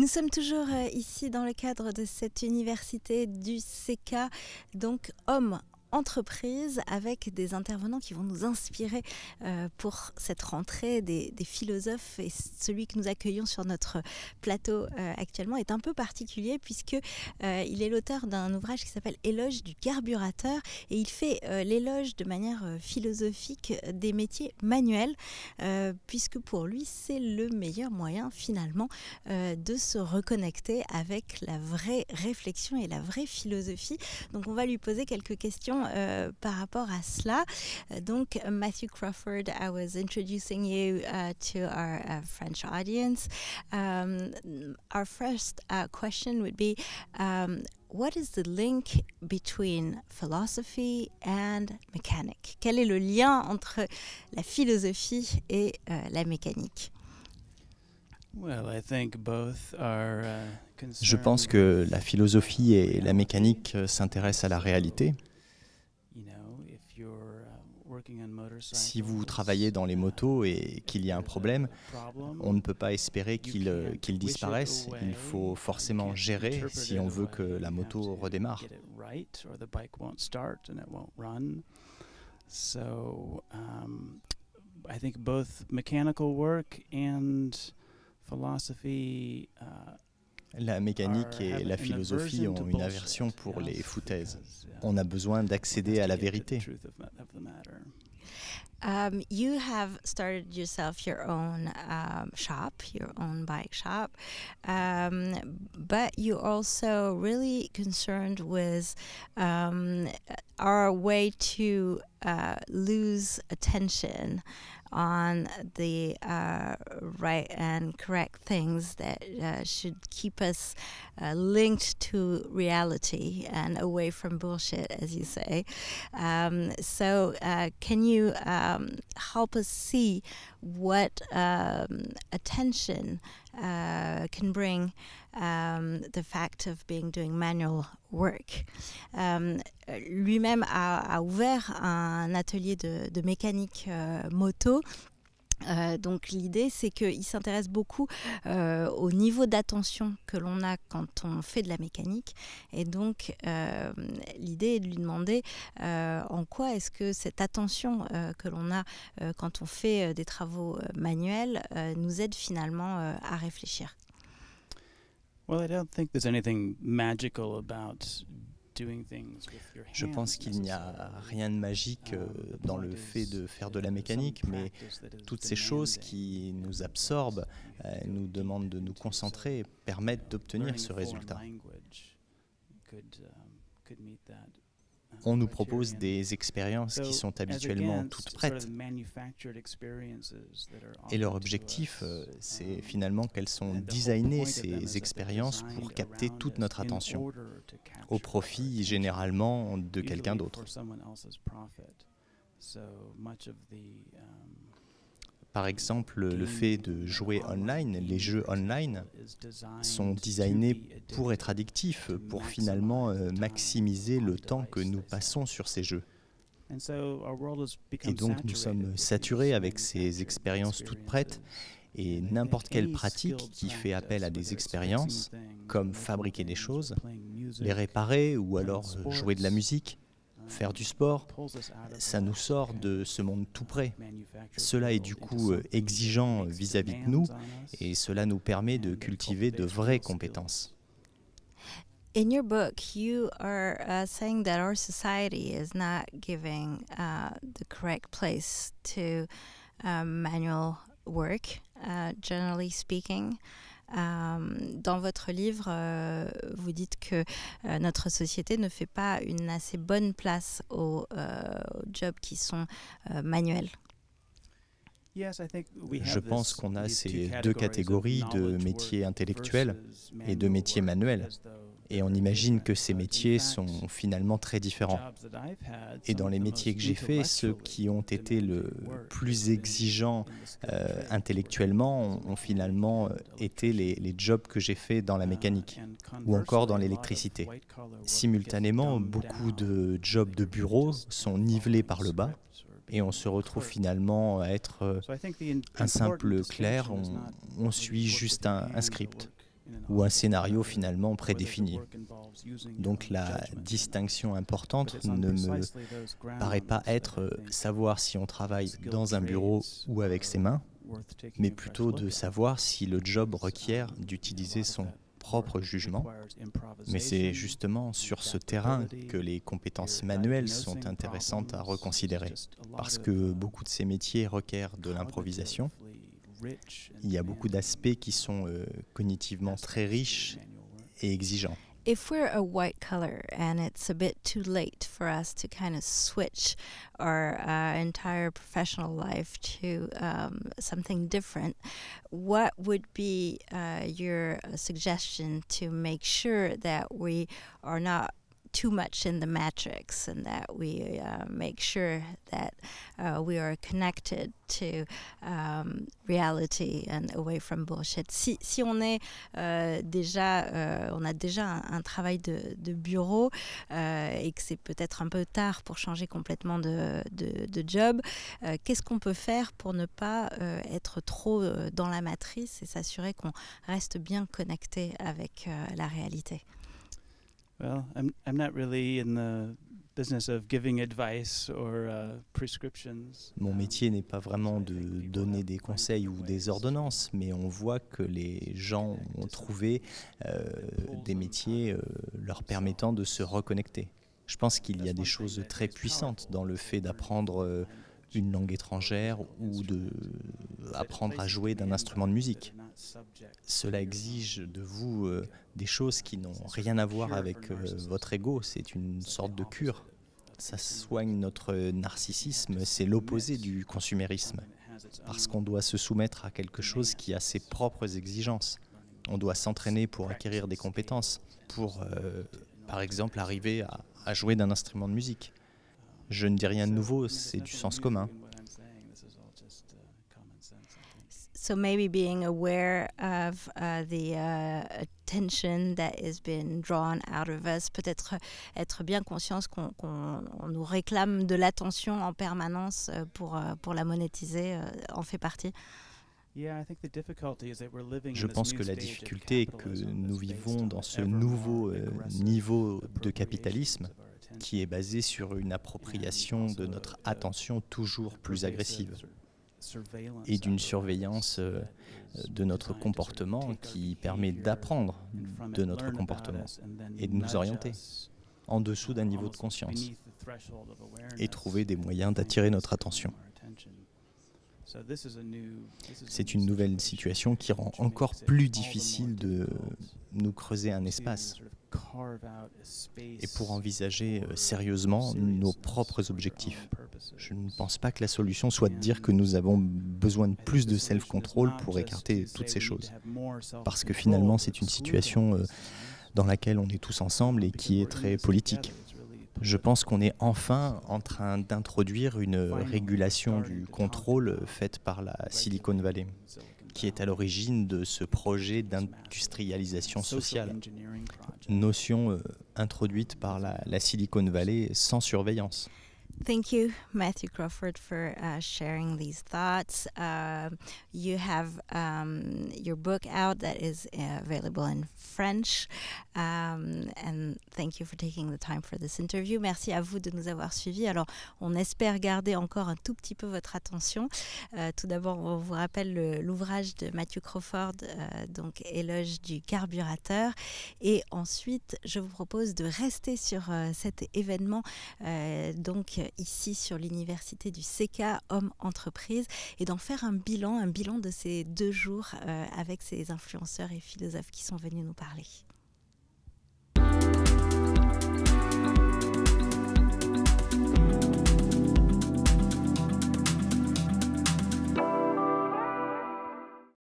Nous sommes toujours euh, ici dans le cadre de cette université du CK, donc HOMME entreprise avec des intervenants qui vont nous inspirer euh, pour cette rentrée des, philosophes. Et celui que nous accueillons sur notre plateau euh, actuellement est un peu particulier puisque euh, il est l'auteur d'un ouvrage qui s'appelle Éloge du carburateur et il fait l'éloge de manière philosophique des métiers manuels puisque pour lui c'est le meilleur moyen finalement de se reconnecter avec la vraie réflexion et la vraie philosophie. Donc on va lui poser quelques questions euh, par rapport à cela. Euh, donc, Matthew Crawford, I was introducing you uh, to our uh, French audience. Um, our first uh, question would be um, what is the link between philosophy and mechanic? Quel est le lien entre la philosophie et euh, la mécanique? Well, I think both are, uh, Je pense que la philosophie et la mécanique s'intéressent à la réalité. Si vous travaillez dans les motos et qu'il y a un problème, on ne peut pas espérer qu'il euh, qu'il disparaisse. Il faut forcément gérer si on veut que la moto redémarre. la mécanique et la philosophie ont une aversion pour les foutaises. Uh, on a besoin d'accéder à la vérité. Um, you have started yourself your own um, shop, your own bike shop, um, but you're also really concerned with um, our way to uh, lose attention on the uh, right and correct things that uh, should keep us uh, linked to reality and away from bullshit, as you say. Um, so, uh, can you um, help us see what um, attention? Uh, can bring um, the fact of being doing manual work. Um, lui-même a, ouvert un atelier de, mécanique euh, moto euh, donc l'idée, c'est qu'il s'intéresse beaucoup euh, au niveau d'attention que l'on a quand on fait de la mécanique. Et donc l'idée est de lui demander en quoi est-ce que cette attention que l'on a quand on fait des travaux manuels nous aide finalement à réfléchir je pense qu'il n'y a rien de magique um, euh, dans le fait de faire de la mécanique, mais toutes ces choses qui nous absorbent, euh, nous demandent de nous concentrer et permettent d'obtenir ce résultat on nous propose des expériences qui sont habituellement toutes prêtes. Et leur objectif, euh, c'est um, finalement qu'elles sont designées, ces expériences, pour capter toute notre attention, au profit généralement de quelqu'un d'autre. Par exemple, le fait de jouer online, les jeux online sont designés pour être addictifs, pour finalement euh, maximiser le temps que nous passons sur ces jeux. Et donc nous sommes saturés avec ces expériences toutes prêtes et n'importe quelle pratique qui fait appel à des expériences, comme fabriquer des choses, les réparer ou alors euh, jouer de la musique, Faire du sport, ça nous sort de ce monde tout près. Cela est du coup euh, exigeant euh, vis-à-vis de nous et cela nous permet de cultiver de vraies compétences. In your book, you are uh, saying that our society is not giving uh, the correct place to uh, manual work, uh, generally speaking. Euh, dans votre livre, euh, vous dites que euh, notre société ne fait pas une assez bonne place aux, jobs qui sont manuels. Je pense qu'on a ces deux catégories de métiers intellectuels et de métiers manuels, et on imagine que ces métiers sont finalement très différents. Et dans les métiers que j'ai faits, ceux qui ont été le plus exigeants euh, intellectuellement ont, finalement euh, été les, jobs que j'ai faits dans la mécanique ou encore dans l'électricité. Simultanément, beaucoup de jobs de bureau sont nivelés par le bas et on se retrouve finalement à être euh, un simple clerc, on, suit juste un script ou un scénario finalement prédéfini. Donc la distinction importante ne me paraît pas être euh, savoir si on travaille dans un bureau ou avec ses mains, mais plutôt de savoir si le job requiert d'utiliser son propre jugement, mais c'est justement sur ce terrain que les compétences manuelles sont intéressantes à reconsidérer, parce que beaucoup de ces métiers requièrent de l'improvisation, il y a beaucoup d'aspects qui sont euh, cognitivement très riches et exigeants. If we're a white color and it's a bit too late for us to kind of switch our uh, entire professional life to um, something different, what would be uh, your suggestion to make sure that we are not too much in the matrix and that we uh, make sure that uh, we are connected to um, reality and away from Si, on est euh, déjà, euh, on a déjà un, travail de, bureau euh, et que c'est peut-être un peu tard pour changer complètement de job, qu'est-ce qu'on peut faire pour ne pas être trop dans la matrice et s'assurer qu'on reste bien connecté avec la réalité? Well, I'm I'm not really in the business of giving advice or uh, prescriptions. Mon um, métier n'est pas vraiment de donner des conseils ou des ordonnances, mais on voit que les gens ont trouvé euh, des métiers euh, leur permettant de se reconnecter. Je pense qu'il y a des choses très puissantes dans le fait d'apprendre euh, une langue étrangère ou de apprendre à jouer d'un instrument de musique. Cela exige de vous euh, des choses qui n'ont rien à voir avec euh, votre ego. C'est une sorte de cure. Ça soigne notre narcissisme. C'est l'opposé du consumérisme. Parce qu'on doit se soumettre à quelque chose qui a ses propres exigences. On doit s'entraîner pour acquérir des compétences, pour, euh, par exemple, arriver à jouer d'un instrument de musique. Je ne dis rien de nouveau, c'est du sens commun. aware peut-être être bien conscient qu'on nous réclame de l'attention en permanence euh, pour, euh, pour la monétiser euh, en fait partie. Je pense que la difficulté est que nous vivons dans ce nouveau niveau de capitalisme qui est basé sur une appropriation de notre uh, attention toujours plus agressive et d'une surveillance euh, euh, de notre comportement qui permet d'apprendre de notre comportement et de nous orienter en dessous d'un niveau de conscience et trouver des moyens d'attirer notre attention. C'est une nouvelle situation qui rend encore plus difficile de nous creuser un espace et pour envisager euh, sérieusement nos propres objectifs. Je ne pense pas que la solution soit de dire que nous avons besoin de plus de self-control pour écarter toutes ces choses, parce que finalement c'est une situation euh, dans laquelle on est tous ensemble et qui est très politique. Je pense qu'on est enfin en train d'introduire une régulation du contrôle faite par la Silicon Valley qui est à l'origine de ce projet d'industrialisation sociale, notion euh, introduite par la Silicon Valley sans surveillance. Thank you, Matthew Crawford, for uh, sharing these thoughts. Uh, you have um, your book out that is uh, available in French. Um, and thank you for taking the time for this interview. Merci à vous de nous avoir suivis. Alors, on espère garder encore un tout petit peu votre attention. Euh, tout d'abord, on vous rappelle l'ouvrage de Matthew Crawford, euh, donc Éloge du carburateur. Et ensuite, je vous propose de rester sur euh, cet événement. donc, ici sur l'université du CK Homme Entreprise et d'en faire un bilan, un bilan de ces deux jours euh, avec ces influenceurs et philosophes qui sont venus nous parler.